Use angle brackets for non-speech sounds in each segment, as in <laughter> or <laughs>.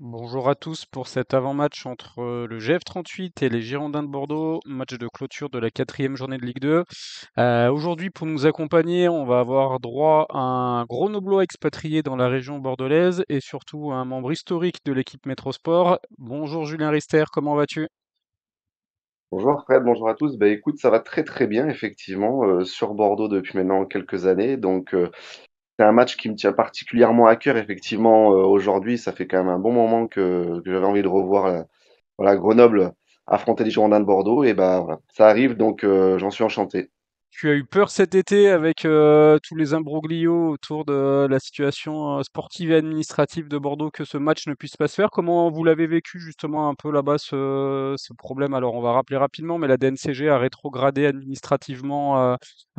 Bonjour à tous pour cet avant-match entre euh, le GF38 et les Girondins de Bordeaux, match de clôture de la quatrième journée de Ligue 2. Euh, aujourd'hui, pour nous accompagner, on va avoir droit à un grenoblois expatrié dans la région bordelaise et surtout un membre historique de l'équipe Sport. Bonjour Julien Rister, comment vas-tu Bonjour Fred, bonjour à tous. Bah écoute, ça va très très bien effectivement euh, sur Bordeaux depuis maintenant quelques années. Donc c'est un match qui me tient particulièrement à cœur, effectivement, euh, aujourd'hui. Ça fait quand même un bon moment que j'avais envie de revoir, euh, Grenoble affronter les Girondins de Bordeaux et ben voilà, ça arrive donc euh, j'en suis enchanté tu as eu peur cet été avec euh, tous les imbroglios autour de la situation euh, sportive et administrative de Bordeaux que ce match ne puisse pas se faire. Comment vous l'avez vécu justement un peu là-bas ce, problème Alors on va rappeler rapidement, mais la DNCG a rétrogradé administrativement euh,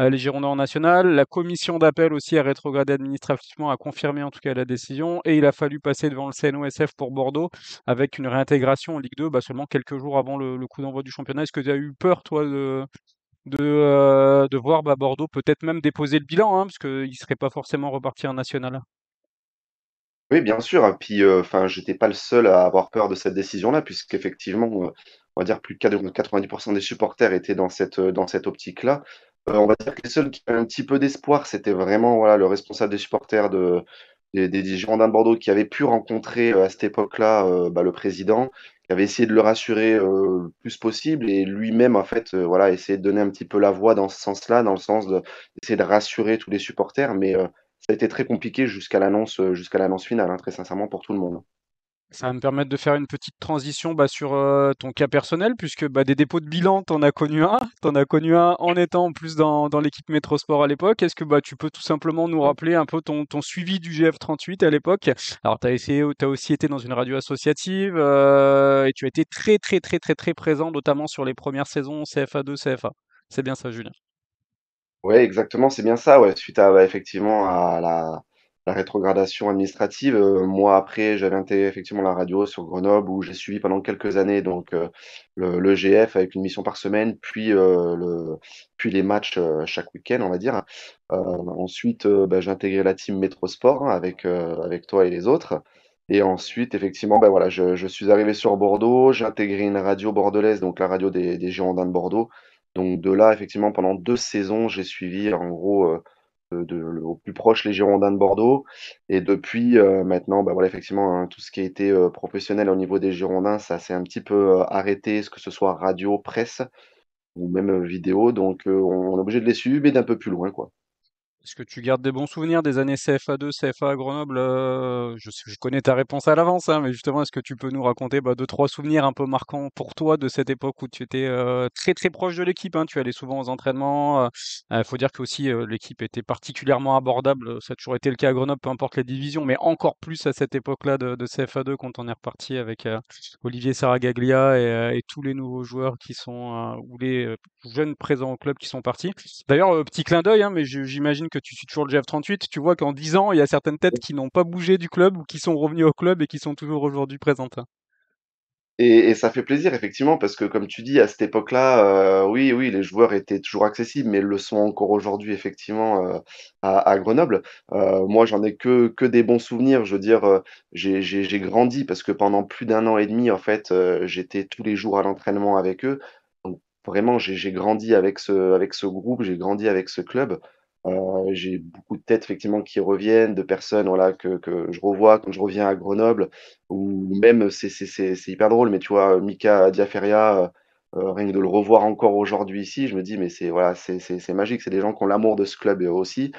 les Girondins en national. La commission d'appel aussi a rétrogradé administrativement, a confirmé en tout cas la décision. Et il a fallu passer devant le CNOSF pour Bordeaux avec une réintégration en Ligue 2 bah, seulement quelques jours avant le coup d'envoi du championnat. Est-ce que tu as eu peur toi de, de, euh, de voir bah, Bordeaux peut-être même déposer le bilan, hein, parce ne serait pas forcément reparti en national. Oui, bien sûr. Hein, puis, euh, enfin, j'étais pas le seul à avoir peur de cette décision-là, puisqu'effectivement, euh, on va dire plus de 90% des supporters étaient dans cette, dans cette optique-là. on va dire que les seuls qui avaient un petit peu d'espoir, c'était vraiment voilà, le responsable des supporters de, des, des Girondins de Bordeaux qui avaient pu rencontrer euh, à cette époque-là euh, bah, le président, qui avait essayé de le rassurer euh, le plus possible et lui-même, en fait, voilà, essayer de donner un petit peu la voix dans ce sens-là, dans le sens d'essayer de, de, rassurer tous les supporters. Mais ça a été très compliqué jusqu'à l'annonce jusqu'à l'annonce finale, hein, très sincèrement, pour tout le monde. Ça va me permettre de faire une petite transition bah, sur euh, ton cas personnel, puisque bah, des dépôts de bilan, tu en as connu un. en as connu un en étant en plus dans, dans l'équipe Métrosport à l'époque. Est-ce que bah, tu peux tout simplement nous rappeler un peu ton, suivi du GF38 à l'époque Alors, tu as, essayé, aussi été dans une radio associative euh, et tu as été très, très, très, très, très présent, notamment sur les premières saisons CFA2, CFA. C'est bien ça, Julien Oui, exactement, c'est bien ça. Ouais. Suite à, bah, effectivement à la la rétrogradation administrative. Euh, moi, après, j'avais intégré effectivement la radio sur Grenoble où j'ai suivi pendant quelques années donc euh, le, GF avec une mission par semaine, puis, euh, le, puis les matchs chaque week-end, on va dire. ensuite, bah, j'ai intégré la team Métro Sport hein, avec, avec toi et les autres. Et ensuite, effectivement, ben voilà, je, je, suis arrivé sur Bordeaux, j'ai intégré une radio bordelaise, donc la radio des, des Girondins de Bordeaux. Donc de là, effectivement, pendant deux saisons, j'ai suivi en gros euh, de, au plus proche les Girondins de Bordeaux. Et depuis euh, maintenant, bah voilà, effectivement, hein, tout ce qui a été euh, professionnel au niveau des Girondins, ça s'est un petit peu arrêté arrêté, que ce soit radio, presse ou même vidéo. Donc on est obligé de les suivre, mais d'un peu plus loin. quoi. Est-ce que tu gardes des bons souvenirs des années CFA2, CFA à Grenoble euh, je, je, connais ta réponse à l'avance, hein, mais justement, est-ce que tu peux nous raconter bah, deux, trois souvenirs un peu marquants pour toi de cette époque où tu étais euh, très très proche de l'équipe hein, Tu allais souvent aux entraînements. Il euh, faut dire que aussi l'équipe était particulièrement abordable. Ça a toujours été le cas à Grenoble, peu importe les divisions, mais encore plus à cette époque-là de, de CFA2 quand on est reparti avec Olivier Saragaglia et, et, tous les nouveaux joueurs qui sont, ou les jeunes présents au club qui sont partis. D'ailleurs, petit clin d'œil, hein, mais j'imagine que que tu suis toujours le GF38, tu vois qu'en 10 ans, il y a certaines têtes qui n'ont pas bougé du club ou qui sont revenues au club et qui sont toujours aujourd'hui présentes. Et, ça fait plaisir, effectivement, parce que comme tu dis, à cette époque-là, euh, oui, oui, les joueurs étaient toujours accessibles, mais le sont encore aujourd'hui, effectivement, euh, à, Grenoble. Euh, moi, j'en ai que, que des bons souvenirs. Je veux dire, j'ai grandi parce que pendant plus d'un an et demi, en fait, j'étais tous les jours à l'entraînement avec eux. Donc, vraiment, j'ai grandi avec ce, avec ce groupe, j'ai grandi avec ce club. Euh, j'ai beaucoup de têtes effectivement qui reviennent, de personnes voilà, que, je revois quand je reviens à Grenoble, ou même c'est hyper drôle, mais tu vois, Mika Diaferia, euh, euh, rien que de le revoir encore aujourd'hui ici, je me dis, mais c'est voilà, c'est magique, c'est des gens qui ont l'amour de ce club aussi.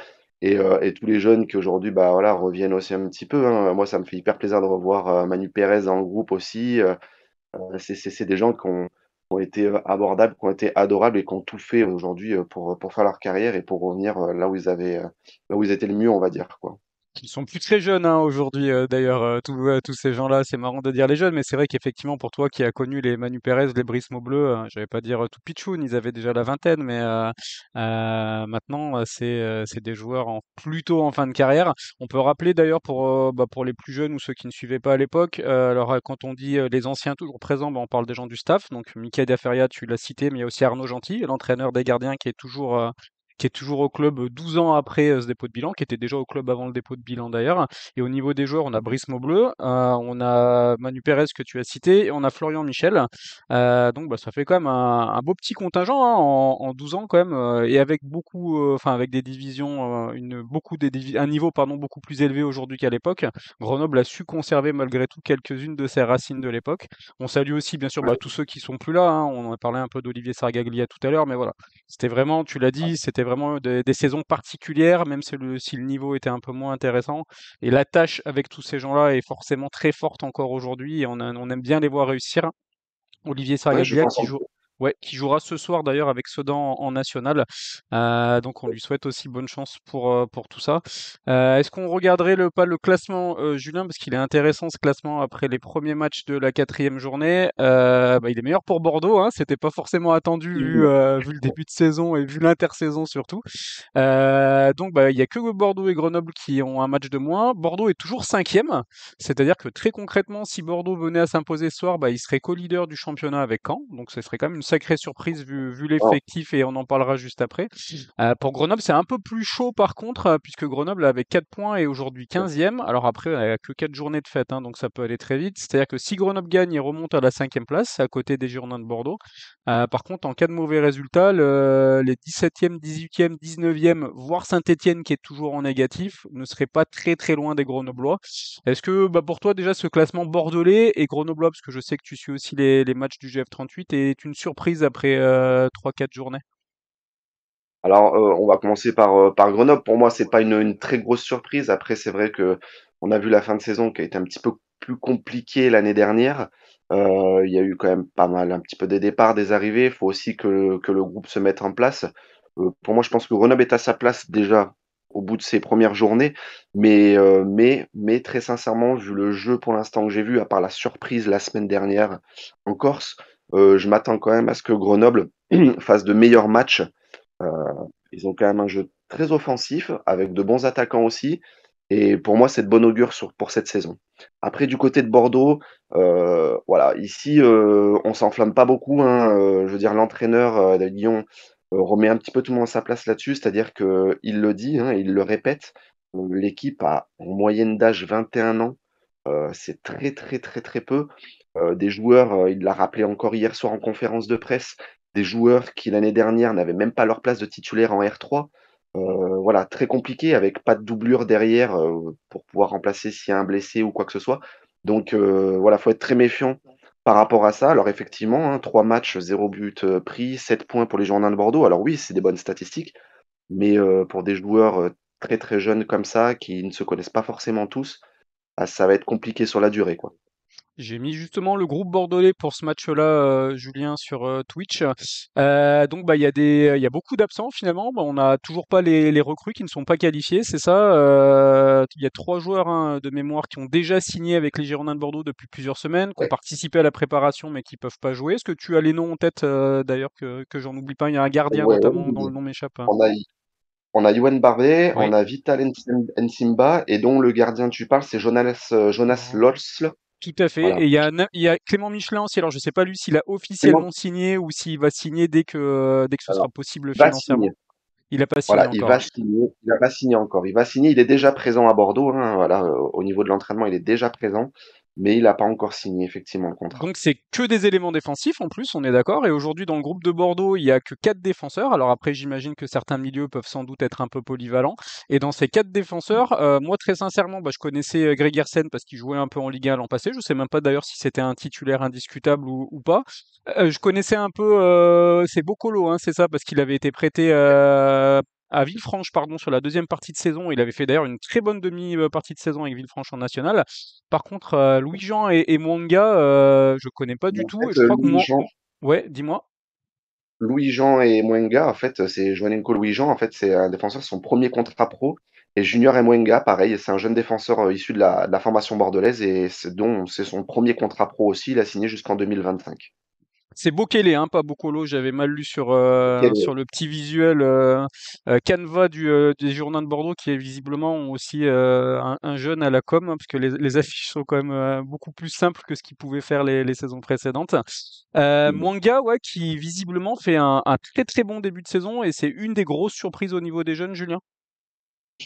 Et, et, tous les jeunes qui aujourd'hui bah, voilà, reviennent aussi un petit peu. Hein. Moi, ça me fait hyper plaisir de revoir Manu Pérez dans le groupe aussi. c'est des gens qui ont, ont été abordables, qui ont été adorables et qui ont tout fait aujourd'hui euh, pour, pour faire leur carrière et pour revenir euh, là où ils avaient euh, où ils étaient le mieux, on va dire quoi. Ils sont plus très jeunes hein, aujourd'hui, d'ailleurs, tous, ces gens-là. C'est marrant de dire les jeunes, mais c'est vrai qu'effectivement, pour toi qui as connu les Manu Pérez, les Brice bleus, je vais pas dire tout pitchoun, ils avaient déjà la vingtaine, mais maintenant, euh, euh, c'est des joueurs en, plutôt en fin de carrière. On peut rappeler d'ailleurs pour, euh, bah, les plus jeunes ou ceux qui ne suivaient pas à l'époque, alors quand on dit les anciens toujours présents, bah, on parle des gens du staff. Donc Mika Daferia, tu l'as cité, mais il y a aussi Arnaud Gentil, l'entraîneur des gardiens qui est toujours qui est toujours au club 12 euh, ans après euh, ce dépôt de bilan, qui était déjà au club avant le dépôt de bilan d'ailleurs. Et au niveau des joueurs, on a Brice Bleu euh, on a Manu Pérez que tu as cité, et on a Florian Michel. donc bah, ça fait quand même un, beau petit contingent hein, en, 12 ans quand même, et avec beaucoup, enfin avec des divisions, une, beaucoup des un niveau pardon beaucoup plus élevé aujourd'hui qu'à l'époque. Grenoble a su conserver malgré tout quelques-unes de ses racines de l'époque. On salue aussi bien sûr bah, tous ceux qui sont plus là. Hein. On en a parlé un peu d'Olivier Sargaglia tout à l'heure, mais voilà, c'était vraiment, tu l'as dit, c'était vraiment des, saisons particulières, même si le, niveau était un peu moins intéressant. Et la tâche avec tous ces gens-là est forcément très forte encore aujourd'hui, on, aime bien les voir réussir. Olivier Sargabia ouais, qui Ouais, qui jouera ce soir d'ailleurs avec Sedan en, national. Euh, donc on lui souhaite aussi bonne chance pour, euh, pour tout ça. Euh, est-ce qu'on regarderait le, pas le classement, Julien, parce qu'il est intéressant ce classement après les premiers matchs de la quatrième journée. Bah, il est meilleur pour Bordeaux, hein. c'était pas forcément attendu vu, <laughs> vu, le début de saison et vu l'intersaison surtout. donc bah, il y n'y a que Bordeaux et Grenoble qui ont un match de moins. Bordeaux est toujours cinquième, c'est-à-dire que très concrètement, si Bordeaux venait à s'imposer ce soir, bah, il serait co-leader du championnat avec Caen, donc ce serait quand même une sacrée surprise vu, oh. l'effectif et on en parlera juste après. Euh, pour Grenoble, c'est un peu plus chaud par contre, euh, puisque Grenoble avait 4 points et aujourd'hui 15e. Alors après, il n'y a que 4 journées de fête, hein, donc ça peut aller très vite. C'est-à-dire que si Grenoble gagne, il remonte à la 5e place, à côté des Girondins de Bordeaux. Euh, par contre, en cas de mauvais résultat, les 17e, 18e, 19e, voire Saint-Etienne qui est toujours en négatif, ne serait pas très très loin des Grenoblois. Est-ce que bah, pour toi déjà ce classement bordelais et grenoblois, parce que je sais que tu suis aussi les matchs du GF38, est une surprise après 3-4 euh, journées alors, euh, on va commencer par, euh, par Grenoble. Pour moi, c'est pas une, très grosse surprise. Après, c'est vrai que on a vu la fin de saison qui a été un petit peu plus compliquée l'année dernière. Il y a eu quand même pas mal, un petit peu des départs, des arrivées. Il faut aussi que, que, le groupe se mette en place. pour moi, je pense que Grenoble est à sa place déjà au bout de ses premières journées. Mais, mais, mais très sincèrement, vu le jeu pour l'instant que j'ai vu, à part la surprise la semaine dernière en Corse, euh, je m'attends quand même à ce que Grenoble <clears throat> fasse de meilleurs matchs. Euh, ils ont quand même un jeu très offensif, avec de bons attaquants aussi. Et pour moi, c'est de bon augure pour cette saison. Après, du côté de Bordeaux, euh, voilà, ici, on on s'enflamme pas beaucoup. Hein. je veux dire, l'entraîneur de Lyon remet un petit peu tout le monde à sa place là-dessus, c'est-à-dire qu'il le dit, hein, il le répète. L'équipe a en moyenne d'âge 21 ans. Euh, c'est très, très, très, très peu. Euh, des joueurs, euh, il l'a rappelé encore hier soir en conférence de presse, des joueurs qui l'année dernière n'avaient même pas leur place de titulaire en R3. voilà, très compliqué avec pas de doublure derrière pour pouvoir remplacer s'il y a un blessé ou quoi que ce soit. Donc voilà, faut être très méfiant par rapport à ça. Alors effectivement, 3 hein, matchs, 0 but pris, 7 points pour les Girondins de Bordeaux. Alors oui, c'est des bonnes statistiques, mais pour des joueurs très très jeunes comme ça, qui ne se connaissent pas forcément tous, ah, ça va être compliqué sur la durée. quoi. J'ai mis justement le groupe bordelais pour ce match-là, euh, Julien, sur euh, Twitch. Euh, donc, bah, il y a des, il y beaucoup d'absents finalement. Bah, on n'a toujours pas les, recrues qui ne sont pas qualifiées, c'est ça. Il y a trois joueurs hein, de mémoire qui ont déjà signé avec les Girondins de Bordeaux depuis plusieurs semaines, qui ont participé à la préparation mais qui peuvent pas jouer. Est-ce que tu as les noms en tête d'ailleurs que, j'en oublie pas Il y a un gardien notamment dont le nom m'échappe. Hein on a Yohan Barbe, on a Vital Nsimba, et dont le gardien tu parles, c'est Jonas, euh, Jonas Tout à fait. Et il y, a, Clément Michelin aussi. Alors, je ne sais pas lui s'il a officiellement signé ou s'il va signer dès que, euh, dès que ce sera possible financièrement. Il n'a pas signé encore. Il va signer. Il n'a pas signé encore. Il va signer. Il est déjà présent à Bordeaux. Hein. voilà, euh, au niveau de l'entraînement, il est déjà présent mais il n'a pas encore signé effectivement le contrat. Donc c'est que des éléments défensifs en plus, on est d'accord. Et aujourd'hui dans le groupe de Bordeaux, il n'y a que quatre défenseurs. Alors après, j'imagine que certains milieux peuvent sans doute être un peu polyvalents. Et dans ces quatre défenseurs, euh, moi très sincèrement, bah, je connaissais euh, Greg parce qu'il jouait un peu en Ligue 1 l'an passé. Je ne sais même pas d'ailleurs si c'était un titulaire indiscutable ou, ou pas. Euh, je connaissais un peu, c'est Bocolo, hein, c'est ça, parce qu'il avait été prêté à Villefranche pardon, sur la deuxième partie de saison. Il avait fait d'ailleurs une très bonne demi-partie de saison avec Villefranche en national. Par contre, euh, Louis-Jean et, et Mwanga, euh, je connais pas du tout. Euh, Louis Jean... Ouais, dis-moi. Louis-Jean et Mwanga, en fait, c'est Joanenko Louis-Jean, en fait, c'est un défenseur, son premier contrat pro. Et Junior et Mwenga, pareil, c'est un jeune défenseur issu de la, de la formation bordelaise et dont c'est son premier contrat pro aussi. Il a signé jusqu'en 2025. C'est Bokele, hein, pas Bocolo. J'avais mal lu sur, euh, sur le petit visuel euh, euh, Canva du, des Journaux de Bordeaux, qui est visiblement aussi un, jeune à la com, hein, parce que les, <laughs> affiches sont quand même beaucoup plus simples que ce qu'ils pouvaient faire les, les saisons précédentes. Euh, Mwanga, mmh. ouais, qui visiblement fait un, très très bon début de saison, et c'est une des grosses surprises au niveau des jeunes, Julien.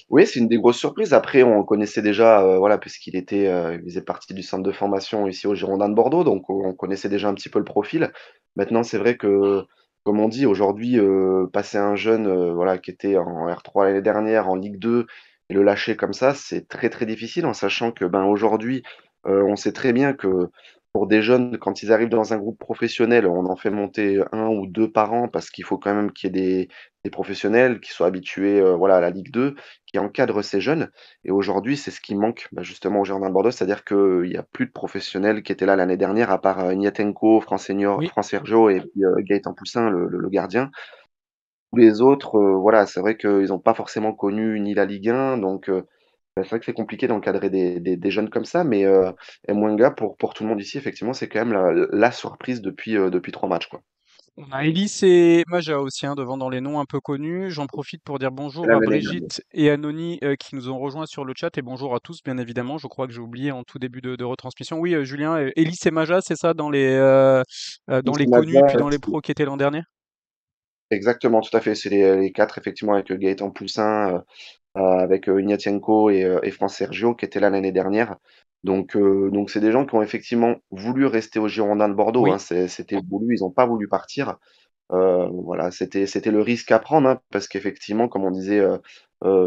Oui, c'est une des grosses surprises. Après, on connaissait déjà, euh, voilà, puisqu'il était, euh, il faisait partie du centre de formation ici au Girondins de Bordeaux, donc on connaissait déjà un petit peu le profil. Maintenant, c'est vrai que, comme on dit aujourd'hui, euh, passer un jeune, voilà, qui était en R3 l'année dernière, en Ligue 2 et le lâcher comme ça, c'est très, très difficile en sachant que, ben, aujourd'hui, on sait très bien que pour des jeunes, quand ils arrivent dans un groupe professionnel, on en fait monter un ou deux par an parce qu'il faut quand même qu'il y ait des, professionnels qui soient habitués euh, voilà, à la Ligue 2, qui encadrent ces jeunes. Et aujourd'hui, c'est ce qui manque bah, justement au Jardin de Bordeaux, c'est-à-dire qu'il euh, n'y a plus de professionnels qui étaient là l'année dernière, à part euh, Nietenko, Senior, Sergio et euh, Gaëtan Poussin, le, gardien. Tous gardien les autres, voilà, c'est vrai qu'ils n'ont pas forcément connu ni la Ligue 1, donc bah, c'est vrai que c'est compliqué d'encadrer des, jeunes comme ça, mais euh, Mwanga, pour, pour tout le monde ici, effectivement, c'est quand même la, surprise depuis, euh, depuis trois matchs. Quoi. On a Elise et Maja aussi hein, devant dans les noms un peu connus. J'en profite pour dire bonjour à Brigitte et à Noni euh, qui nous ont rejoints sur le chat et bonjour à tous bien évidemment. Je crois que j'ai oublié en tout début de, retransmission. Oui, euh, Julien, Elise et Maja, c'est ça dans les dans les connus puis dans les pros qui étaient l'an dernier. Exactement, tout à fait. C'est les, euh, quatre, effectivement, avec euh, Gaëtan Poussin, euh, avec Ignatienko et, et France Sergio, qui étaient là l'année dernière. Donc, donc c'est des gens qui ont effectivement voulu rester aux Girondins de Bordeaux. Hein. c'était voulu, ils n'ont pas voulu partir. voilà, c'était c'était le risque à prendre hein, parce qu'effectivement, comme on disait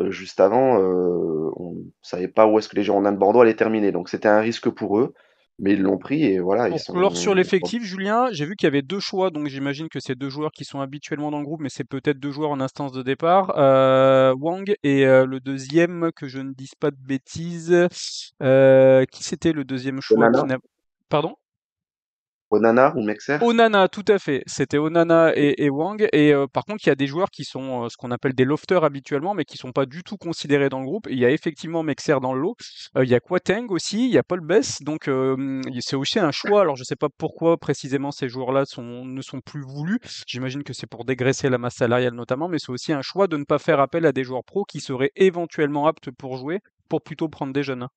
juste avant, on savait pas où est-ce que les Girondins de Bordeaux allaient terminer. Donc c'était un risque pour eux mais ils l'ont pris et voilà. Alors sur l'effectif, Julien, j'ai vu qu'il y avait deux choix, donc j'imagine que c'est deux joueurs qui sont habituellement dans le groupe, mais c'est peut-être deux joueurs en instance de départ. Euh, Wang et euh, le deuxième, que je ne dise pas de bêtises, euh, qui c'était le deuxième choix Pardon Onana ou Mexer Onana, tout à fait. C'était Onana et, Wang. Et euh, par contre, il y a des joueurs qui sont euh, ce qu'on appelle des lofters habituellement, mais qui ne sont pas du tout considérés dans le groupe. Il y a effectivement Mexer dans le lot. Euh, il y a Quateng aussi, il y a Paul Bess. Donc c'est aussi un choix. Alors je sais pas pourquoi précisément ces joueurs-là ne sont plus voulus. J'imagine que c'est pour dégraisser la masse salariale notamment, mais c'est aussi un choix de ne pas faire appel à des joueurs pros qui seraient éventuellement aptes pour jouer, pour plutôt prendre des jeunes.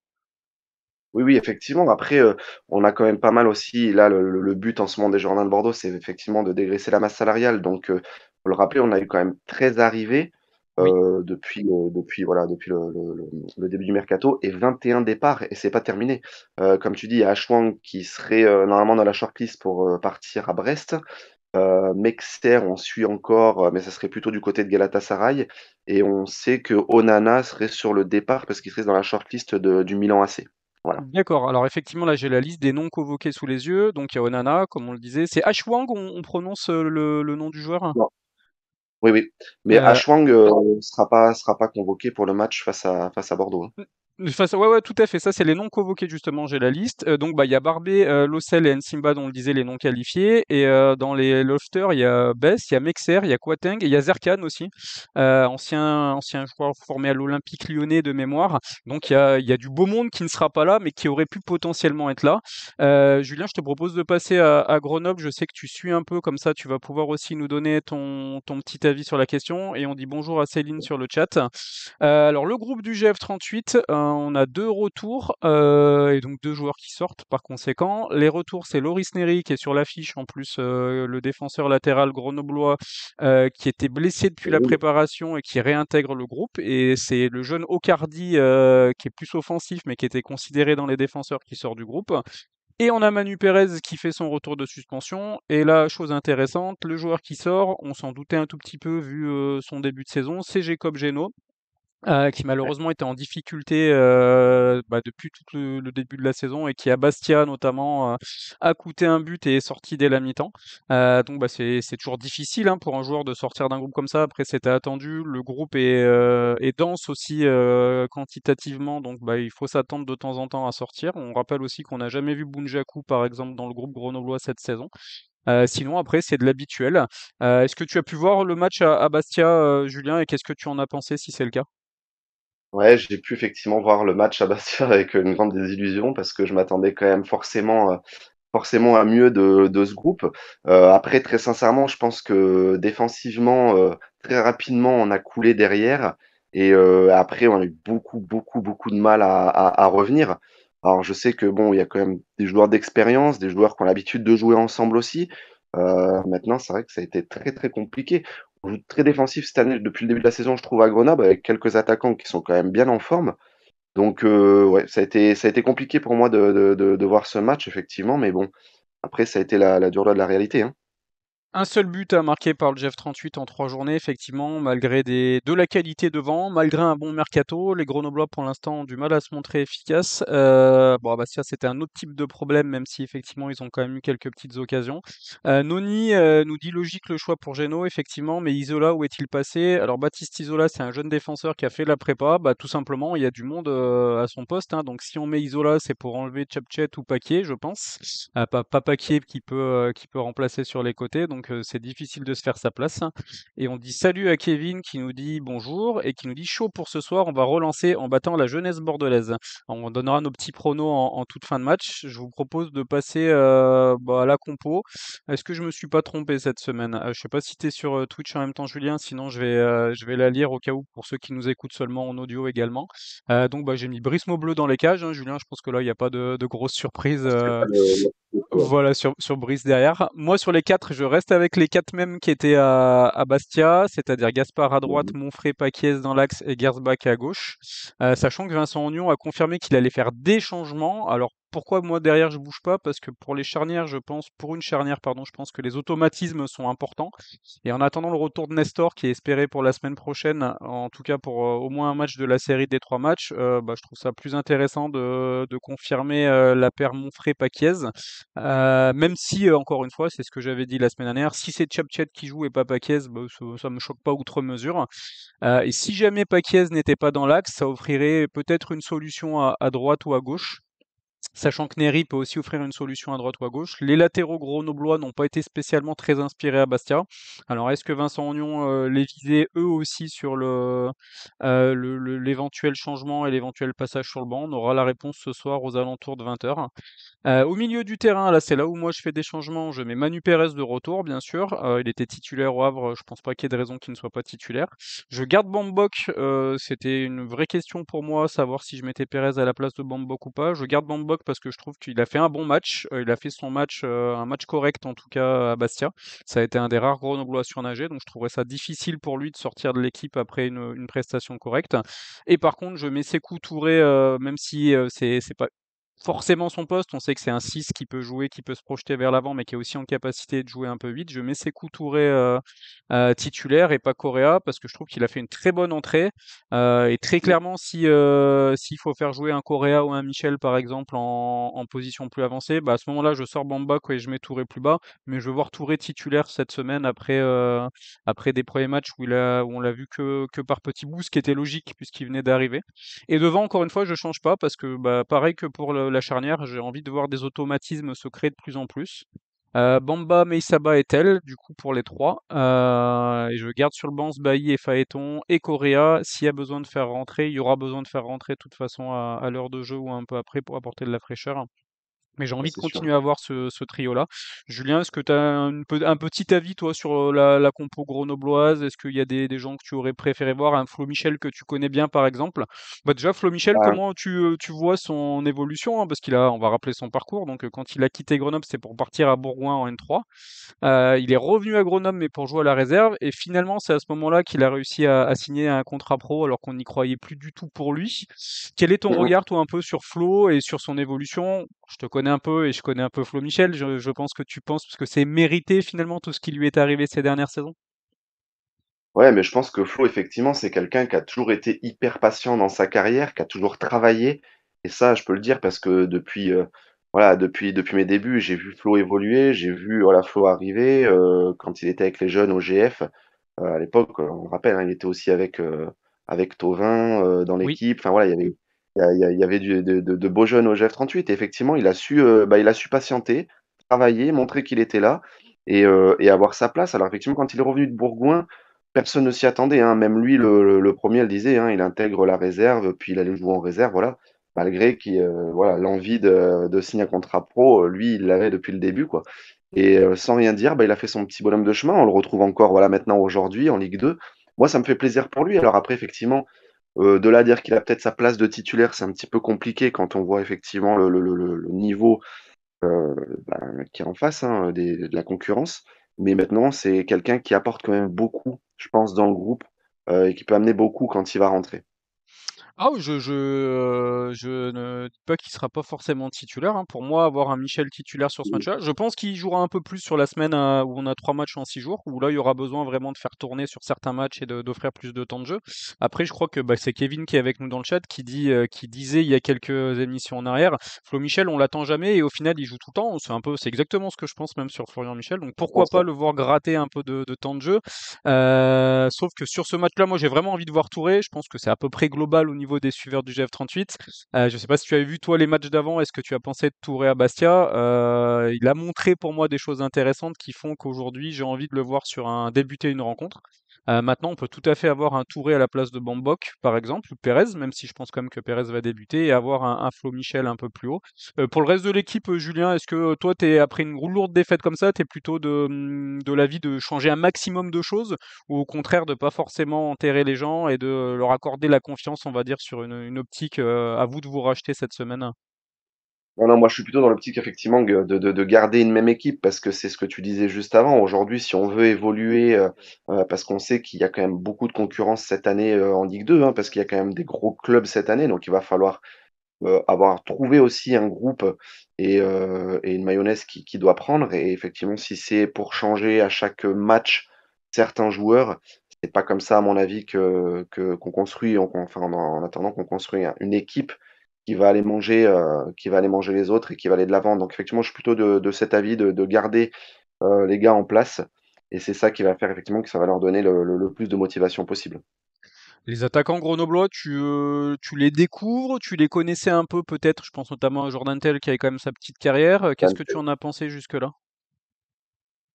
Oui, oui, effectivement. Après, euh, on a quand même pas mal aussi. Là, le, but en ce moment des journaux de Bordeaux, c'est effectivement de dégraisser la masse salariale. Donc, pour euh, le rappeler, on a eu quand même 13 arrivées euh, depuis, depuis, voilà, depuis le, début du mercato et 21 départs. Et c'est pas terminé. comme tu dis, il y a Ashwang qui serait normalement dans la shortlist pour partir à Brest. Mexter, on suit encore, mais ça serait plutôt du côté de Galatasaray. Et on sait que Onana serait sur le départ parce qu'il serait dans la shortlist du Milan AC. D'accord. Alors effectivement, là j'ai la liste des noms convoqués sous les yeux. Donc il y a Onana, comme on le disait. C'est Ashwang, on, prononce euh, le, nom du joueur Oui, oui. Mais Ashwang euh, ne euh, sera, pas, sera pas convoqué pour le match face à, Bordeaux. Hein ouais, ouais, tout à fait. Ça, c'est les noms convoqués justement. J'ai la liste. Euh, donc, bah, il y a Barbé, euh, l'ocel et Nsimba, dont on le disait les noms qualifiés. Et euh, dans les lofters, il y a Bess, il y a Mexer, il y a Quateng, il y a Zerkan aussi, ancien ancien joueur formé à l'Olympique Lyonnais de mémoire. Donc, il y a, du beau monde qui ne sera pas là, mais qui aurait pu potentiellement être là. Julien, je te propose de passer à, Grenoble. Je sais que tu suis un peu comme ça. Tu vas pouvoir aussi nous donner ton ton petit avis sur la question. Et on dit bonjour à Céline sur le chat. alors, le groupe du GF 38 on a deux retours euh, et donc deux joueurs qui sortent par conséquent. Les retours, c'est Loris Neri qui est sur l'affiche en plus, euh, le défenseur latéral grenoblois euh, qui était blessé depuis la préparation et qui réintègre le groupe. Et c'est le jeune Ocardi qui est plus offensif mais qui était considéré dans les défenseurs qui sort du groupe. Et on a Manu Pérez qui fait son retour de suspension. Et là, chose intéressante, le joueur qui sort, on s'en doutait un tout petit peu vu son début de saison, c'est Jacob Geno, euh, qui malheureusement était en difficulté euh, bah, depuis tout le, début de la saison et qui à Bastia notamment euh, a coûté un but et est sorti dès la mi-temps. donc bah, c'est toujours difficile hein, pour un joueur de sortir d'un groupe comme ça. Après c'était attendu, le groupe est, dense aussi quantitativement, donc bah, il faut s'attendre de temps en temps à sortir. On rappelle aussi qu'on n'a jamais vu Bunjaku par exemple dans le groupe grenoblois cette saison. sinon, après, c'est de l'habituel. Est-ce que tu as pu voir le match à, Bastia, Julien, et qu'est-ce que tu en as pensé si c'est le cas Ouais, j'ai pu effectivement voir le match à Bastia <laughs> avec euh, une grande désillusion parce que je m'attendais quand même forcément, euh, forcément à mieux de, ce groupe. Euh, après, très sincèrement, je pense que défensivement, très rapidement, on a coulé derrière et après, on a eu beaucoup, beaucoup, beaucoup de mal à, revenir. Alors, je sais que bon, il y a quand même des joueurs d'expérience, des joueurs qui ont l'habitude de jouer ensemble aussi. maintenant, c'est vrai que ça a été très très compliqué très défensif cette année, depuis le début de la saison, je trouve, à Grenoble, avec quelques attaquants qui sont quand même bien en forme. Donc, euh, ouais, ça a, été, ça a été compliqué pour moi de, voir ce match, effectivement, mais bon, après, ça a été la, la dure loi de la réalité. Hein. Un seul but à marquer par le Jeff 38 en trois journées, effectivement, malgré des... de la qualité devant, malgré un bon mercato. Les Grenoblois, pour l'instant, ont du mal à se montrer efficaces. Euh... Bon, ah Bastia, c'était un autre type de problème, même si, effectivement, ils ont quand même eu quelques petites occasions. Euh, Noni euh, nous dit logique le choix pour Geno, effectivement, mais Isola, où est-il passé Alors, Baptiste Isola, c'est un jeune défenseur qui a fait la prépa. Bah, tout simplement, il y a du monde euh, à son poste. Hein. donc, si on met Isola, c'est pour enlever Chapchet ou Paquet, je pense. pas, euh, pas Paquet qui peut, qui peut remplacer sur les côtés. Donc, c'est difficile de se faire sa place. Hein, et on dit salut à Kevin qui nous dit bonjour et qui nous dit chaud pour ce soir, on va relancer en battant la jeunesse bordelaise. On donnera nos petits pronos en, toute fin de match. Je vous propose de passer bah, à la compo. Est-ce que je me suis pas trompé cette semaine ah, Je sais pas si tu sur Twitch en même temps Julien, sinon je vais, je vais la lire au cas où pour ceux qui nous écoutent seulement en audio également. donc bah, j'ai mis Brismo Bleu dans les cages. Hein, Julien, je pense que là il n'y a pas de, de grosses surprises. Ah, voilà sur, sur Brice derrière. Moi sur les quatre, je reste à avec les quatre mêmes qui étaient à, Bastia, c'est-à-dire Gaspard à droite, mhm. Monfray, Paquies dans l'axe et Gersbach à gauche. Euh, sachant que Vincent Ognon a confirmé qu'il allait faire des changements, alors pourquoi moi derrière je bouge pas Parce que pour les charnières, je pense, pour une charnière, pardon, je pense que les automatismes sont importants. Et en attendant le retour de Nestor, qui est espéré pour la semaine prochaine, en tout cas pour euh, au moins un match de la série des trois matchs, euh, bah, je trouve ça plus intéressant de, confirmer euh, la paire Monfray-Paquiez. même si, encore une fois, c'est ce que j'avais dit la semaine dernière, si c'est Chapchet qui joue et pas Paquiez, bah, ça, ne me choque pas outre mesure. et si jamais Paquiez n'était pas dans l'axe, ça offrirait peut-être une solution à droite ou à gauche sachant que Neri peut aussi offrir une solution à droite ou à gauche. Les latéraux grenoblois n'ont pas été spécialement très inspirés à Bastia. Alors est-ce que Vincent Ognon euh, les visait eux aussi sur euh, le, l'éventuel changement et l'éventuel passage sur le banc On aura la réponse ce soir aux alentours de 20h. Euh, au milieu du terrain, là c'est là où moi je fais des changements. Je mets Manu Pérez de retour, bien sûr. il était titulaire au Havre, je pense pas qu'il y ait de raison qu'il ne soit pas titulaire. Je garde Bambok, c'était une vraie question pour moi, savoir si je mettais Pérez à la place de Bambok ou pas. Je garde Bambok parce que je trouve qu'il a fait un bon match. Euh, il a fait son match, euh, un match correct en tout cas à Bastia. Ça a été un des rares gros à surnager, donc je trouverais ça difficile pour lui de sortir de l'équipe après une, prestation correcte. Et par contre, je mets ses coups tourés euh, même si c'est pas forcément son poste. On sait que c'est un 6 qui peut jouer, qui peut se projeter vers l'avant, mais qui est aussi en capacité de jouer un peu vite. Je mets ses Touré euh, euh, titulaire et pas Correa parce que je trouve qu'il a fait une très bonne entrée. Euh, et très clairement, si s'il faut faire jouer un Correa ou un Michel par exemple en, position plus avancée, bah, à ce moment-là, je sors Bamba quoi, et je mets Touré plus bas. Mais je veux voir Touré titulaire cette semaine après, après des premiers matchs où, il a, on l'a vu que, que par petit bouts, ce qui était logique puisqu'il venait d'arriver. Et devant, encore une fois, je ne change pas parce que bah, pareil que pour le euh, la charnière. J'ai envie de voir des automatismes se créer de plus en plus. Euh, Bamba, Meisaba et Tel, du coup pour les trois. Euh, et je garde sur le banc Bailly et Faeton et Correa. S'il y a besoin de faire rentrer, il y aura besoin de faire rentrer de toute façon à l'heure de jeu ou un peu après pour apporter de la fraîcheur. Mais j'ai envie de continuer à voir ce, trio-là. Julien, est-ce que tu as un, petit avis, toi, sur la, compo grenobloise Est-ce qu'il y a des, gens que tu aurais préféré voir Un Flo Michel que tu connais bien, par exemple bah Déjà, Flo Michel, bah, comment tu, tu, vois son évolution hein? Parce qu'il a, on va rappeler son parcours. Donc, quand il a quitté Grenoble, c'est pour partir à Bourgoin en N3. Euh, il est revenu à Grenoble, mais pour jouer à la réserve. Et finalement, c'est à ce moment-là qu'il a réussi à, signer un contrat pro, alors qu'on n'y croyait plus du tout pour lui. Quel est ton mmh regard, toi, un peu sur Flo et sur son évolution Je te connais un peu et je connais un peu Flo Michel. Je, pense que tu penses parce que c'est mérité finalement tout ce qui lui est arrivé ces dernières saisons. Ouais, mais je pense que Flo, effectivement, c'est quelqu'un qui a toujours été hyper patient dans sa carrière, qui a toujours travaillé. Et ça, je peux le dire parce que depuis, euh, voilà, depuis, depuis mes débuts, j'ai vu Flo évoluer, j'ai vu voilà, Flo arriver euh, quand il était avec les jeunes au GF. Euh, à l'époque, on rappelle, hein, il était aussi avec, avec Tovin dans l'équipe. Enfin, voilà, il y avait il y, avait de, beaux jeunes au GF 38. effectivement, il a su, euh, bah, il a su patienter, travailler, montrer qu'il était là euh, et, avoir sa place. Alors effectivement, quand il est revenu de Bourgoin, personne ne s'y attendait. Hein. Même lui, le, premier, le disait, hein, il intègre la réserve, puis il allait jouer en réserve. Voilà, malgré euh, voilà, l'envie de, de, signer un contrat pro, lui, il l'avait depuis le début, quoi. Et sans rien dire, bah, il a fait son petit bonhomme de chemin. On le retrouve encore, voilà, maintenant aujourd'hui en Ligue 2. Moi, ça me fait plaisir pour lui. Alors après, effectivement euh, de là dire qu'il a peut-être sa place de titulaire, c'est un petit peu compliqué quand on voit effectivement le, niveau euh, bah, qui est en face hein, de la concurrence. Mais maintenant, c'est quelqu'un qui apporte quand même beaucoup, je pense, dans le groupe euh, et qui peut amener beaucoup quand il va rentrer. Ah, je, je, euh, je ne dis pas qu'il sera pas forcément titulaire. hein. Pour moi, avoir un Michel titulaire sur ce match-là, je pense qu'il jouera un peu plus sur la semaine euh, où on a trois matchs en six jours, où là, il y aura besoin vraiment de faire tourner sur certains matchs et d'offrir plus de temps de jeu. Après, je crois que bah, c'est Kevin qui est avec nous dans le chat qui, dit, euh, qui disait il y a quelques émissions en arrière Flo Michel, on l'attend jamais et au final, il joue tout le temps. C'est un peu, c'est exactement ce que je pense même sur Florian Michel. Donc pourquoi pas le voir gratter un peu de, temps de jeu Euh, Sauf que sur ce match-là, moi, j'ai vraiment envie de voir tourner. Je pense que c'est à peu près global au niveau des suiveurs du GF38. Euh, je ne sais pas si tu avais vu toi les matchs d'avant, est-ce que tu as pensé de Touré à Bastia euh, Il a montré pour moi des choses intéressantes qui font qu'aujourd'hui j'ai envie de le voir sur un débuter une rencontre. Euh, maintenant, on peut tout à fait avoir un Touré à la place de Bambok, par exemple, ou Pérez, même si je pense quand même que Pérez va débuter, et avoir un, un Flo Michel un peu plus haut. Euh, pour le reste de l'équipe, euh, Julien, est-ce que toi, es, après une lourde défaite comme ça, tu es plutôt mm, de, l'avis de changer un maximum de choses, ou au contraire de pas forcément enterrer les gens et de leur accorder la confiance, on va dire, sur une, optique à vous de vous racheter cette semaine moi je suis plutôt dans l'optique effectivement de, garder une même équipe parce que c'est ce que tu disais juste avant. Aujourd'hui, si on veut évoluer, euh, euh, parce qu'on sait qu'il y a quand même beaucoup de concurrence cette année euh, en Ligue 2, hein, parce qu'il y a quand même des gros clubs cette année, donc il va falloir avoir trouvé aussi un groupe et, une mayonnaise qui, doit prendre. Et effectivement, si c'est pour changer à chaque match certains joueurs, c'est pas comme ça à mon avis que qu'on construit, en, en attendant qu'on construit une équipe qui va aller manger, euh, qui va aller manger les autres et qui va aller de l'avant. Donc effectivement, je suis plutôt de, cet avis de, garder euh, les gars en place. Et c'est ça qui va faire effectivement que ça va leur donner le, plus de motivation possible. Les attaquants grenoblois, tu, euh, tu les découvres, tu les connaissais un peu peut-être, je pense notamment à Jordan Tel qui avait quand même sa petite carrière. Qu'est-ce que tu en as pensé jusque-là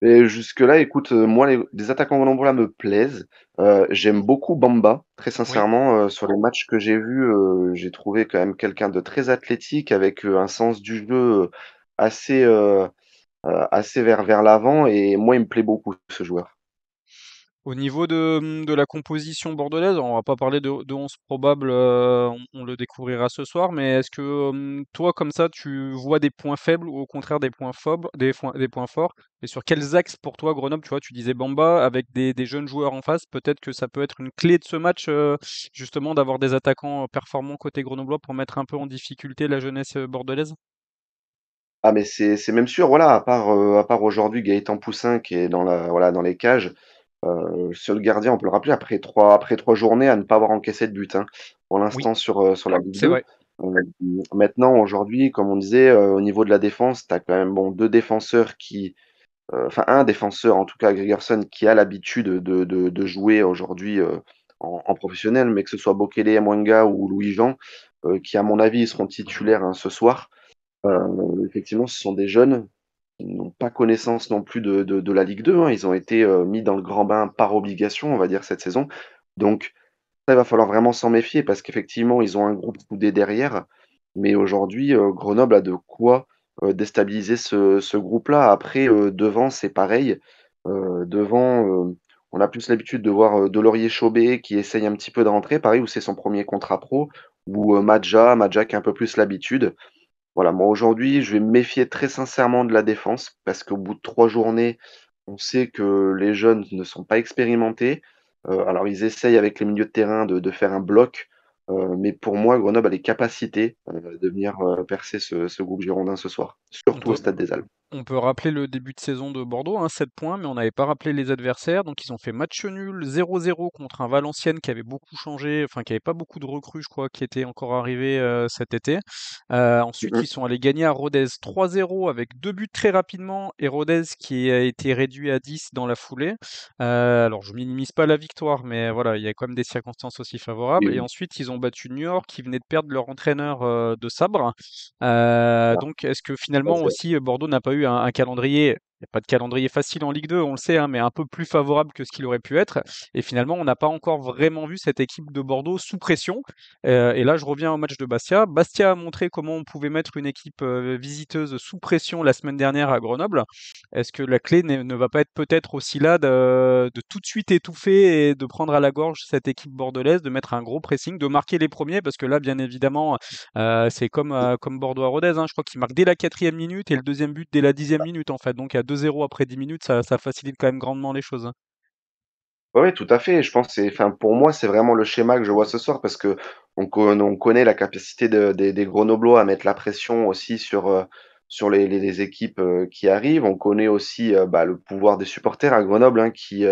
jusque-là, écoute, euh, moi, les, attaquants là me plaisent. Euh, j'aime beaucoup Bamba, très sincèrement. Euh, sur les matchs que j'ai vus, j'ai trouvé quand même quelqu'un de très athlétique, avec un sens du jeu assez, assez vers, vers l'avant. Et moi, il me plaît beaucoup, ce joueur. Au niveau mmh, de, la composition bordelaise, on va pas parler de, de 11 euh, on, le découvrira ce soir, mais est-ce que mmh, toi, comme ça, tu vois des points faibles ou au contraire des points, faibles, des, points forts Et sur quels axes pour toi, Grenoble Tu vois, tu disais Bamba avec des, jeunes joueurs en face, peut-être que ça peut être une clé de ce match, euh, justement, d'avoir des attaquants euh, performants côté grenoblois pour mettre un peu en difficulté la jeunesse bordelaise ah mais c'est même sûr, voilà, à part, à part aujourd'hui Gaëtan Poussin qui est dans, la, voilà, dans les cages, sur euh, le gardien, on peut le rappeler, après trois, après trois journées à ne pas avoir encaissé de but hein. pour l'instant sur, euh, sur la ah, Ligue maintenant, aujourd'hui, comme on disait, euh, au niveau de la défense, tu as quand même bon, deux défenseurs qui. Enfin, un défenseur, en tout cas, Gregerson, qui a l'habitude de, jouer aujourd'hui en, professionnel, mais que ce soit Bokele, Mwanga ou Louis-Jean, qui, à mon avis, seront titulaires hein, ce soir. effectivement, ce sont des jeunes n'ont pas connaissance non plus de, la Ligue 2. Hein. Ils ont été euh, mis dans le grand bain par obligation, on va dire, cette saison. Donc, ça, il va falloir vraiment s'en méfier parce qu'effectivement, ils ont un groupe coudé derrière. Mais aujourd'hui, euh, Grenoble a de quoi euh, déstabiliser ce, groupe-là. Après, devant, c'est pareil. devant, on a plus l'habitude de voir Delorier chaubet qui essaye un petit peu de rentrer. Pareil, où c'est son premier contrat pro. Ou Madja, Madja qui a un peu plus l'habitude. Voilà, moi aujourd'hui, je vais me méfier très sincèrement de la défense parce qu'au bout de trois journées, on sait que les jeunes ne sont pas expérimentés. Euh, alors, ils essayent avec les milieux de terrain de, faire un bloc, euh, mais pour moi, Grenoble a les capacités euh, de venir percer ce, ce, groupe girondin ce soir, surtout au Stade des Alpes on peut rappeler le début de saison de Bordeaux, 7 hein, points, mais on n'avait pas rappelé les adversaires. Donc ils ont fait match nul, 0-0 contre un Valenciennes qui avait beaucoup changé, enfin qui n'avait pas beaucoup de recrues, je crois, qui était encore arrivé euh, cet été. Euh, ensuite, mhm. ils sont allés gagner à Rodez 3-0 avec deux buts très rapidement et Rodez qui a été réduit à 10 dans la foulée. Euh, alors je minimise pas la victoire, mais voilà, il y a quand même des circonstances aussi favorables. Et ensuite, ils ont battu New York qui venait de perdre leur entraîneur de sabre. Ah. donc est-ce que finalement aussi Bordeaux n'a pas eu un calendrier n'y a pas de calendrier facile en Ligue 2, on le sait, hein, mais un peu plus favorable que ce qu'il aurait pu être. Et finalement, on n'a pas encore vraiment vu cette équipe de Bordeaux sous pression. Euh, et là, je reviens au match de Bastia. Bastia a montré comment on pouvait mettre une équipe euh, visiteuse sous pression la semaine dernière à Grenoble. Est-ce que la clé ne va pas être peut-être aussi là de, tout de suite étouffer et de prendre à la gorge cette équipe bordelaise, de mettre un gros pressing, de marquer les premiers, parce que là, bien évidemment, euh, c'est comme, comme Bordeaux à Rodez. Hein. je crois qu'ils marquent dès la quatrième minute et le deuxième but dès la dixième minute, en fait. Donc, à 2-0 après 10 minutes, ça, facilite quand même grandement les choses. Hein. Oui, tout à fait. Je pense, enfin, pour moi, c'est vraiment le schéma que je vois ce soir parce que on, connaît la capacité des Grenoblois à mettre la pression aussi sur, euh, sur les, équipes euh, qui arrivent. On connaît aussi euh, bah, le pouvoir des supporters à hein, Grenoble hein, qui,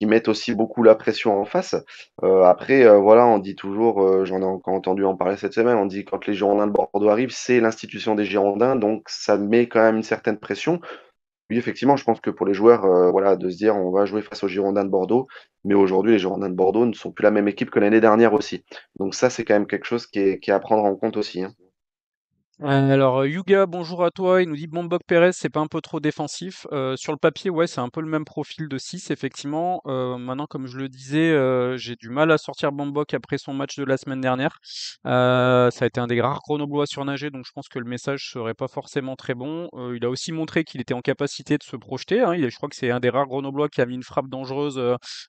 qui mettent aussi beaucoup la pression en face. après, voilà, on dit toujours, j'en ai encore entendu en parler cette semaine, on dit quand les Girondins de Bordeaux arrivent, c'est l'institution des Girondins, donc ça met quand même une certaine pression oui, effectivement, je pense que pour les joueurs, euh, voilà, de se dire on va jouer face aux Girondins de Bordeaux, mais aujourd'hui les Girondins de Bordeaux ne sont plus la même équipe que l'année dernière aussi. Donc ça, c'est quand même quelque chose qui est, à prendre en compte aussi. Hein. Alors, euh, Yuga, bonjour à toi. Il nous dit Bombok Perez, c'est pas un peu trop défensif. Euh, sur le papier, ouais, c'est un peu le même profil de 6, effectivement. Euh, maintenant, comme je le disais, j'ai du mal à sortir Bambok après son match de la semaine dernière. ça a été un des rares Grenoblois surnager, donc je pense que le message serait pas forcément très bon. il a aussi montré qu'il était en capacité de se projeter. Hein. je crois que c'est un des rares Grenoblois qui a mis une frappe dangereuse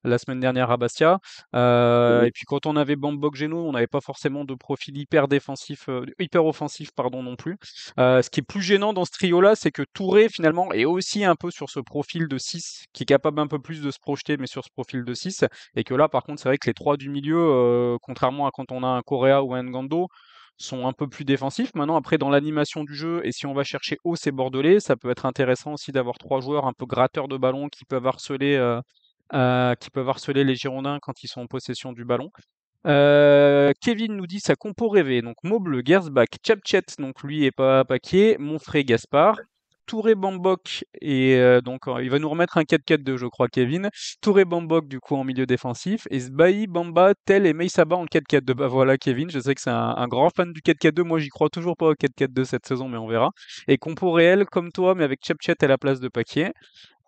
la semaine dernière à Bastia. Et puis, quand on avait Bambok Geno, on n'avait pas forcément de profil hyper défensif, hyper offensif, pardon non plus. Euh, ce qui est plus gênant dans ce trio-là, c'est que Touré, finalement, est aussi un peu sur ce profil de 6, qui est capable un peu plus de se projeter, mais sur ce profil de 6. Et que là, par contre, c'est vrai que les trois du milieu, euh, contrairement à quand on a un Correa ou un Ngando, sont un peu plus défensifs. Maintenant, après, dans l'animation du jeu, et si on va chercher haut ces Bordelais, ça peut être intéressant aussi d'avoir trois joueurs un peu gratteurs de ballon qui peuvent harceler. Euh, qui peuvent harceler les Girondins quand ils sont en possession du ballon. Euh, Kevin nous dit sa compo rêvée. Donc Moble, Gersbach, Chapchet, donc lui est pas paquet, Monfray, Gaspard. Touré Bambok et euh, donc euh, il va nous remettre un 4-4-2 je crois Kevin. Touré Bambok du coup en milieu défensif et Zbahi, Bamba, Tel et Meisaba en 4-4-2. Bah voilà Kevin, je sais que c'est un, grand fan du 4-4-2. Moi j'y crois toujours pas au 4-4-2 cette saison mais on verra. Et compo réel comme toi mais avec Chapchet à la place de Paquet.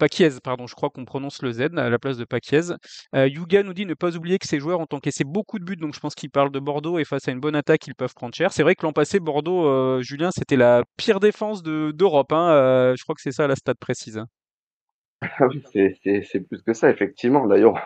Paquiez, pardon, je crois qu'on prononce le Z à la place de Paquiez. Euh, Yuga nous dit ne pas oublier que ces joueurs ont encaissé beaucoup de buts, donc je pense qu'il parle de Bordeaux et face à une bonne attaque, ils peuvent prendre cher. C'est vrai que l'an passé, Bordeaux, euh, Julien, c'était la pire défense d'Europe. Hein, euh, je crois que c'est ça la stade précise. <laughs> oui, c'est plus que ça, effectivement. D'ailleurs,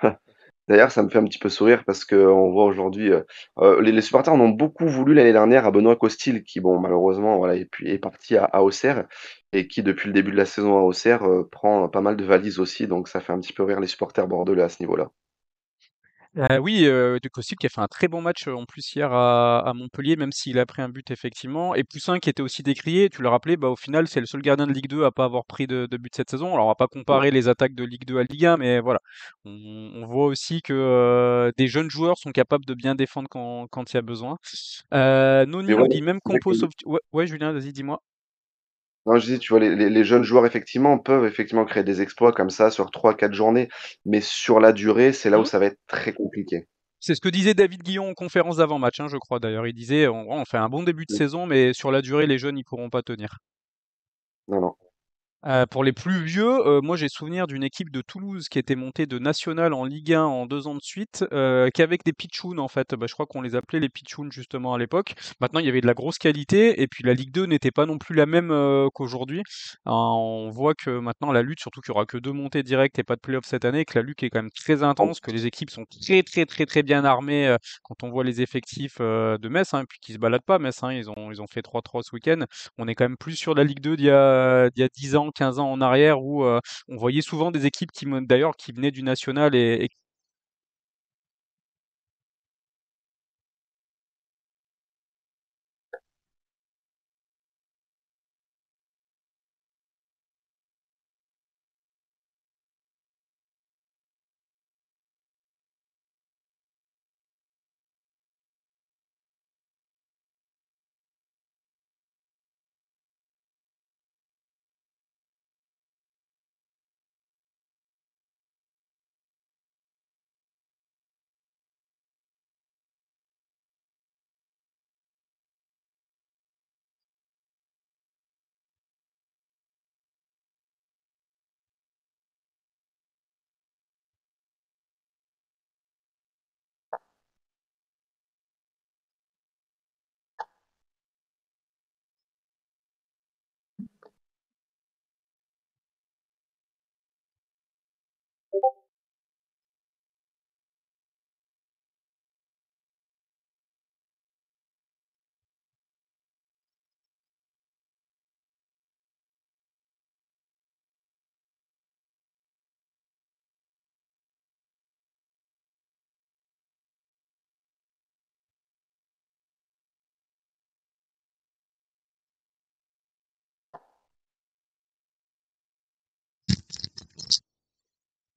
D'ailleurs, ça me fait un petit peu sourire parce qu'on voit aujourd'hui, euh, euh, les, supporters en ont beaucoup voulu l'année dernière à Benoît Costil, qui, bon, malheureusement, voilà, est, est parti à, Auxerre et qui, depuis le début de la saison à Auxerre, euh, prend pas mal de valises aussi. Donc, ça fait un petit peu rire les supporters bordelais à ce niveau-là. Ah oui, euh, de qui a fait un très bon match en plus hier à, Montpellier, même s'il a pris un but effectivement. Et Poussin qui était aussi décrié, tu le rappelais, bah, au final c'est le seul gardien de Ligue 2 à pas avoir pris de, de but cette saison. Alors on va pas comparer les attaques de Ligue 2 à Ligue 1, mais voilà, on, voit aussi que des jeunes joueurs sont capables de bien défendre quand, quand il y a besoin. Euh, Noni, dit même compo ouais, Julien, vas-y, dis-moi. Non, je dis, tu vois, les, jeunes joueurs, effectivement, peuvent effectivement créer des exploits comme ça sur 3-4 journées, mais sur la durée, c'est là où mhm. ça va être très compliqué. C'est ce que disait David Guillon en conférence d'avant-match, hein, je crois d'ailleurs. Il disait, on, fait un bon début de saison, mais sur la durée, les jeunes, ils ne pourront pas tenir. Non, non. Euh, pour les plus vieux, euh, moi j'ai souvenir d'une équipe de Toulouse qui était montée de National en Ligue 1 en deux ans de suite, euh, qu'avec des pitchouns en fait. Bah, je crois qu'on les appelait les pitchouns justement à l'époque. Maintenant il y avait de la grosse qualité et puis la Ligue 2 n'était pas non plus la même euh, qu'aujourd'hui. Hein, on voit que maintenant la lutte, surtout qu'il n'y aura que deux montées directes et pas de playoffs cette année, que la lutte est quand même très intense, que les équipes sont très très très très bien armées quand on voit les effectifs de Metz, hein, et puis qui se baladent pas Metz, hein, ils, ont, ils ont fait 3-3 ce week-end. On est quand même plus sur la Ligue 2 d'il y, y a 10 ans 15 ans en arrière où on voyait souvent des équipes qui, d'ailleurs, qui venaient du national et, et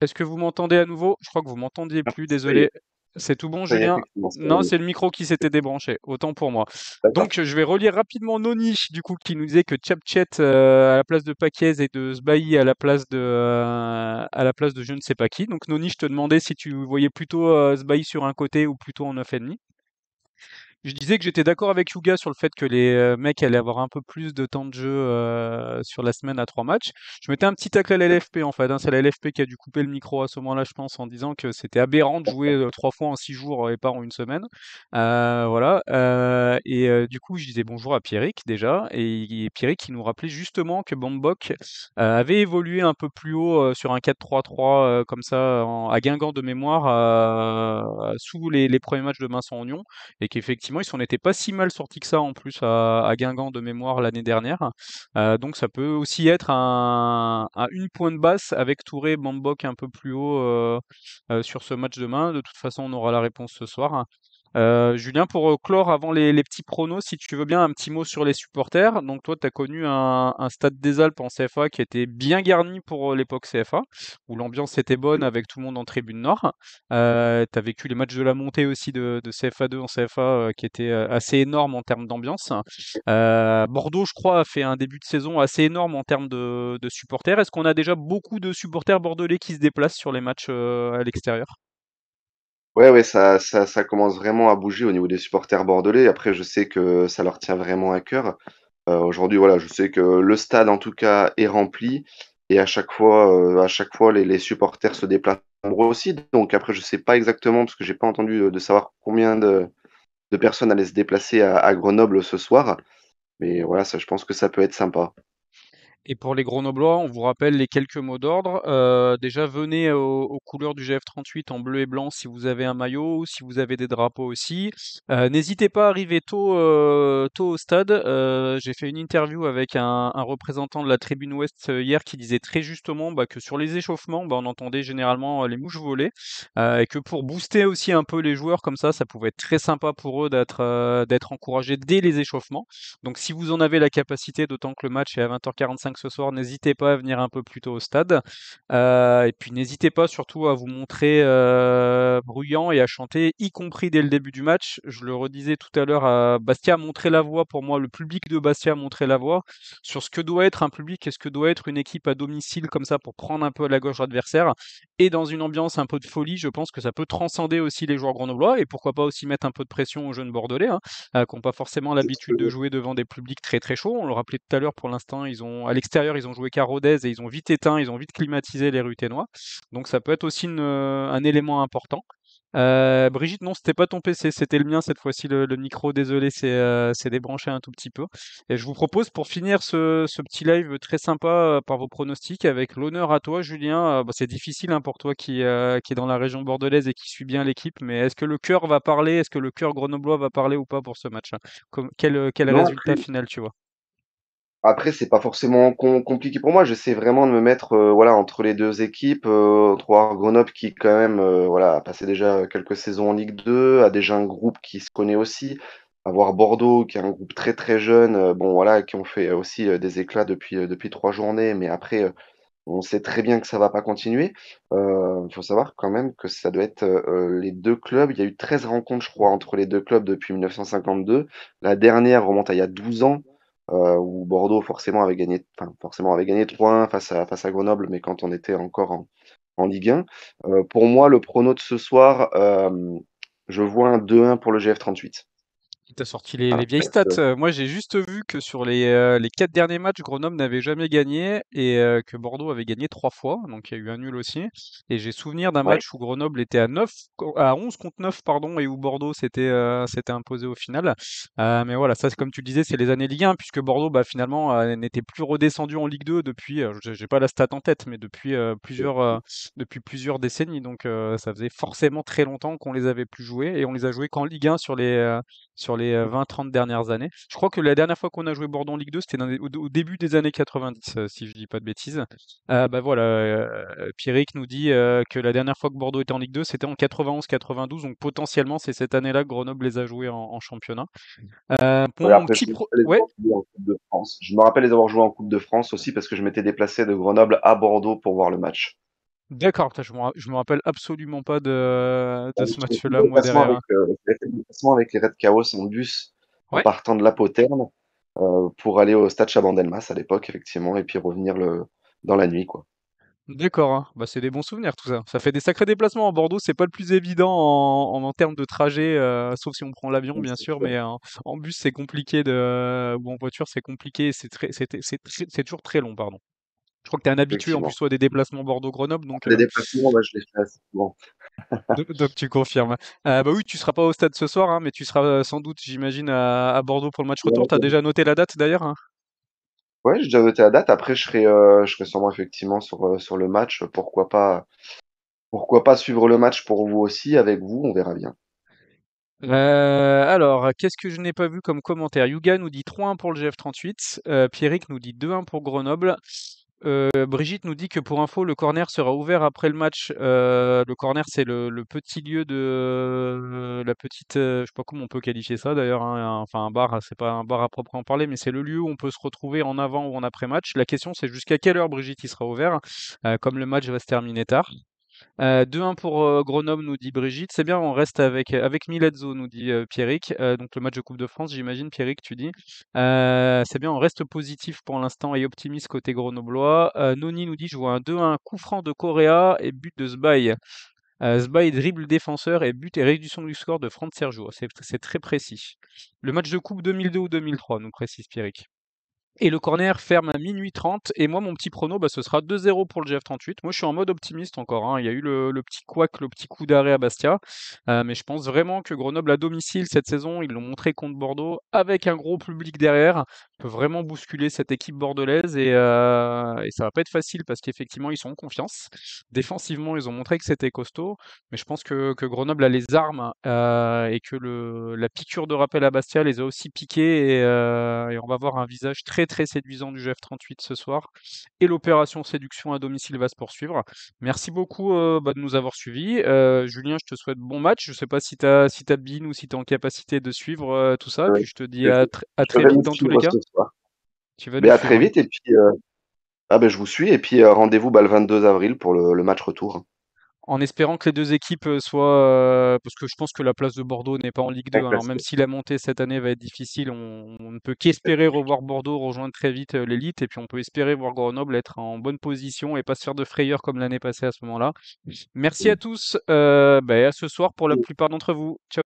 Est-ce que vous m'entendez à nouveau Je crois que vous m'entendiez ah, plus, désolé. C'est tout bon, Julien Non, c'est le micro qui s'était débranché, autant pour moi. Donc, je vais relire rapidement Noni, du coup, qui nous disait que Chapchet euh, à la place de Paquiez et de Sbahi à la place de euh, à la place de je ne sais pas qui. Donc, Noni, je te demandais si tu voyais plutôt euh, sur un côté ou plutôt en demi je disais que j'étais d'accord avec Yuga sur le fait que les euh, mecs allaient avoir un peu plus de temps de jeu euh, sur la semaine à trois matchs. Je mettais un petit tacle à l'LFP en fait. Hein. C'est la LFP qui a dû couper le micro à ce moment-là, je pense, en disant que c'était aberrant de jouer euh, trois fois en six jours et pas en une semaine. voilà. et du coup, je disais bonjour à Pierrick déjà. Et, Pierrick qui nous rappelait justement que Bombok avait évolué un peu plus haut sur un 4-3-3 comme ça à Guingamp de mémoire sous les, premiers matchs de Vincent oignon et qu'effectivement ils s'en étaient pas si mal sortis que ça en plus à, Guingamp de mémoire l'année dernière. Euh, donc ça peut aussi être un, une pointe basse avec Touré, Bambok un peu plus haut euh, euh, sur ce match demain. De toute façon, on aura la réponse ce soir. Euh, Julien, pour euh, clore, avant les, petits pronos, si tu veux bien, un petit mot sur les supporters. Donc, toi, tu as connu un, stade des Alpes en CFA qui était bien garni pour euh, l'époque CFA, où l'ambiance était bonne avec tout le monde en tribune nord. tu as vécu les matchs de la montée aussi de, CFA 2 en CFA qui étaient assez énormes en termes d'ambiance. Bordeaux, je crois, a fait un début de saison assez énorme en termes de supporters. Est-ce qu'on a déjà beaucoup de supporters bordelais qui se déplacent sur les matchs à l'extérieur Ouais, ouais, ça, ça, commence vraiment à bouger au niveau des supporters bordelais. Après, je sais que ça leur tient vraiment à cœur. Euh, aujourd'hui, voilà, je sais que le stade, en tout cas, est rempli. Et à chaque fois, euh, à chaque fois les, supporters se déplacent aussi. Donc après, je ne sais pas exactement, parce que je n'ai pas entendu de, savoir combien de, de, personnes allaient se déplacer à, à Grenoble ce soir. Mais voilà, ça, je pense que ça peut être sympa. Et pour les Grenoblois, on vous rappelle les quelques mots d'ordre. Euh, déjà, venez aux, couleurs du GF38 en bleu et blanc si vous avez un maillot ou si vous avez des drapeaux aussi. Euh, n'hésitez pas à arriver tôt, euh, tôt au stade. J'ai fait une interview avec un, représentant de la Tribune Ouest hier qui disait très justement bah, que sur les échauffements, bah, on entendait généralement les mouches voler et que pour booster aussi un peu les joueurs comme ça, ça pouvait être très sympa pour eux d'être encouragés dès les échauffements. Donc si vous en avez la capacité, d'autant que le match est à 20h45 ce soir. N'hésitez pas à venir un peu plus tôt au stade. Euh, et puis n'hésitez pas surtout à vous montrer euh, bruyant et à chanter, y compris dès le début du match. Je le redisais tout à l'heure, à Bastia a montré la voix. pour moi. Le public de Bastia a montré la voix. sur ce que doit être un public et ce que doit être une équipe à domicile comme ça pour prendre un peu à la gauche adversaire. Et dans une ambiance un peu de folie, je pense que ça peut transcender aussi les joueurs grenoblois et pourquoi pas aussi mettre un peu de pression aux jeunes bordelais hein, euh, qui n'ont pas forcément l'habitude de jouer devant des publics très très chauds. On le rappelait tout à l'heure, pour l'instant, ils ont l'extérieur, ils ont joué qu'à et ils ont vite éteint, ils ont vite climatisé les rues Ténois. Donc ça peut être aussi euh, un élément important. Euh, Brigitte, non, c'était pas ton PC, c'était le mien cette fois-ci, le, micro, désolé, euh, c'est débranché un tout petit peu. Et je vous propose pour finir ce, petit live très sympa par vos pronostics, avec l'honneur à toi, Julien. Bah, c'est difficile hein, pour toi qui, qui est dans la région bordelaise et qui suit bien l'équipe, mais est-ce que le cœur va parler Est-ce que le cœur grenoblois va parler ou pas pour ce match hein? Quel, résultat final tu vois après, c'est pas forcément compliqué pour moi. J'essaie vraiment de me mettre, euh, voilà, entre les deux équipes, euh, entre Grenoble qui quand même, euh, voilà, a passé déjà, quelques saisons en Ligue 2, a déjà un groupe qui se connaît aussi, avoir Bordeaux qui est un groupe très, très jeune, euh, bon voilà, qui ont fait aussi, des éclats depuis, trois depuis trois journées, mais après, on sait très bien que ça va pas continuer. il faut savoir quand même que ça doit être, les deux clubs, il y a eu 13 rencontres, je crois, entre les deux clubs depuis 1952. La dernière remonte à il y a 12 ans. Euh, où Bordeaux forcément avait gagné, enfin, forcément avait gagné 3-1 face à, face à Grenoble, mais quand on était encore en, en Ligue 1. Euh, pour moi, le prono de ce soir, euh, je vois un 2-1 pour le GF38. T'as sorti les, vieilles stats. Euh moi, j'ai juste vu que sur les, euh, les quatre derniers matchs, Grenoble n'avait jamais gagné et euh, que Bordeaux avait gagné trois fois. Donc, il y a eu un nul aussi. Et j'ai souvenir d'un match où Grenoble était à 9, à 11 contre 9, pardon, et où Bordeaux s'était imposé au final. mais voilà, ça, c'est comme tu le disais, c'est les années Ligue 1, puisque Bordeaux, bah, finalement, n'était plus redescendu en Ligue 2 depuis, j'ai pas la stat en tête, mais depuis, plusieurs, depuis plusieurs décennies. Donc, ça faisait forcément très longtemps qu'on les avait plus joués et on les a joués qu'en Ligue 1 sur les, sur les 20-30 euh, dernières années. Je crois que la dernière fois qu'on a joué Bordeaux en Ligue 2, c'était au, début des années 90, euh, si je dis pas de bêtises. Euh, bah voilà, euh, nous dit que la dernière fois que Bordeaux était en Ligue 2, c'était en 91-92, donc potentiellement c'est cette année-là que Grenoble les a joués en, championnat. je me rappelle les avoir joués en Coupe de France aussi parce que je m'étais déplacé de Grenoble à Bordeaux pour voir le match. D'accord, je ne me rappelle absolument pas de, ce match-là, moi, hein. Avec, euh, avec les Red Chaos en bus, en partant de la poterne, euh, pour aller au stade Chabandelmas à l'époque, effectivement, et puis revenir le, dans la nuit, quoi. D'accord, hein. bah, c'est des bons souvenirs tout ça. Ça fait des sacrés déplacements en Bordeaux, c'est pas le plus évident en, termes de trajet, euh, sauf si on prend l'avion bien sûr, mais en, bus c'est compliqué de, ou en voiture c'est compliqué, c'est toujours très long, pardon. Je crois que tu es un habitué en plus soit des déplacements Bordeaux-Grenoble. Donc, les euh, déplacements, je les fais assez <laughs> donc, tu confirmes. Euh, bah oui, tu ne seras pas au stade ce soir, hein, mais tu seras euh, sans doute, j'imagine, à, Bordeaux pour le match retour. tu as déjà noté la date d'ailleurs hein Ouais, j'ai déjà noté la date. Après, je serai, je serai sûrement effectivement sur, sur le match. Pourquoi pas, pourquoi pas suivre le match pour vous aussi, avec vous, on verra bien. alors, qu'est-ce que je n'ai pas vu comme commentaire Yuga nous dit 3-1 pour le GF38, euh, Pierrick nous dit 2-1 pour Grenoble, Brigitte nous dit que pour info, le corner sera ouvert après le match. le corner, c'est le, petit lieu de la petite, je sais pas comment on peut qualifier ça d'ailleurs. Hein, enfin, un bar, c'est pas un bar à proprement parler, mais c'est le lieu où on peut se retrouver en avant ou en après match. La question, c'est jusqu'à quelle heure Brigitte il sera ouvert, hein, comme le match va se terminer tard. 2-1 euh, pour euh, Grenoble, nous dit Brigitte. C'est bien, on reste avec, euh, avec nous dit Pierrick. donc le match de Coupe de France, j'imagine, Pierrick, tu dis. c'est bien, on reste positif pour l'instant et optimiste côté grenoblois. Noni nous dit je vois un 2-1, coup franc de Coréa et but de Zbaï. Euh, dribble défenseur et but et réduction du score de Franck Sergio. C'est très précis. Le match de Coupe 2002 ou 2003, nous précise Pierrick. Et le corner ferme à minuit 30. Et moi, mon petit prono, bah, ce sera 2-0 pour le GF38. Moi, je suis en mode optimiste encore. Hein. Il y a eu le, petit couac, le petit coup d'arrêt à Bastia. Euh, mais je pense vraiment que Grenoble à domicile cette saison, ils l'ont montré contre Bordeaux avec un gros public derrière peut vraiment bousculer cette équipe bordelaise et, euh, et ça va pas être facile parce qu'effectivement ils sont en confiance. Défensivement, ils ont montré que c'était costaud, mais je pense que, que Grenoble a les armes euh, et que le, la piqûre de rappel à Bastia les a aussi piqués euh, et, on va voir un visage très très séduisant du GF38 ce soir et l'opération séduction à domicile va se poursuivre. Merci beaucoup bah, de nous avoir suivis. Julien, je te souhaite bon match. Je sais pas si tu as, si as bin ou si tu en capacité de suivre tout ça. je te dis bah, à, à très vite dans tous les cas. Tu veux Mais à très vite et puis euh, ah ben, je vous suis et puis euh, rendez-vous le 22 avril pour le, match retour. En espérant que les deux équipes euh, soient parce que je pense que la place de Bordeaux n'est pas en Ligue 2. Hein. Alors même si la montée cette année va être difficile, on, ne peut qu'espérer revoir Bordeaux rejoindre très vite l'élite et puis on peut espérer voir Grenoble être en bonne position et pas se faire de frayeur comme l'année passée à ce moment-là. Merci à tous. et ben, à ce soir pour la plupart d'entre vous. Ciao.